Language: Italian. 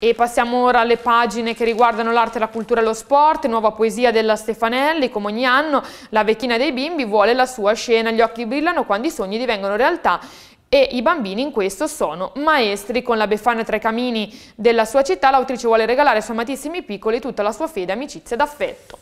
E passiamo ora alle pagine che riguardano l'arte, la cultura e lo sport, nuova poesia della Stefanelli, come ogni anno la vecchina dei bimbi vuole la sua scena, gli occhi brillano quando i sogni divengono realtà e i bambini in questo sono maestri. Con la Befana tra i camini della sua città l'autrice vuole regalare ai suoi amatissimi piccoli tutta la sua fede, amicizia ed affetto.